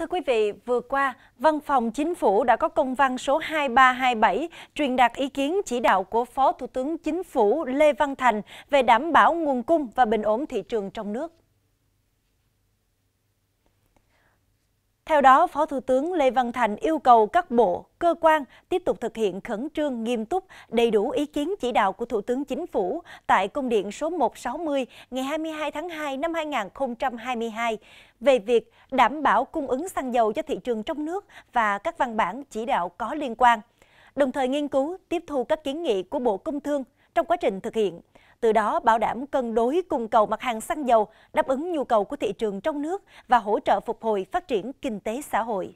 Thưa quý vị, vừa qua, Văn phòng Chính phủ đã có công văn số 2327 truyền đạt ý kiến chỉ đạo của Phó Thủ tướng Chính phủ Lê Văn Thành về đảm bảo nguồn cung và bình ổn thị trường trong nước. Theo đó, Phó Thủ tướng Lê Văn Thành yêu cầu các bộ, cơ quan tiếp tục thực hiện khẩn trương, nghiêm túc, đầy đủ ý kiến chỉ đạo của Thủ tướng Chính phủ tại Công điện số 160 ngày 22 tháng 2 năm 2022 về việc đảm bảo cung ứng xăng dầu cho thị trường trong nước và các văn bản chỉ đạo có liên quan, đồng thời nghiên cứu tiếp thu các kiến nghị của Bộ Công Thương trong quá trình thực hiện – từ đó bảo đảm cân đối cung cầu mặt hàng xăng dầu, đáp ứng nhu cầu của thị trường trong nước và hỗ trợ phục hồi phát triển kinh tế xã hội.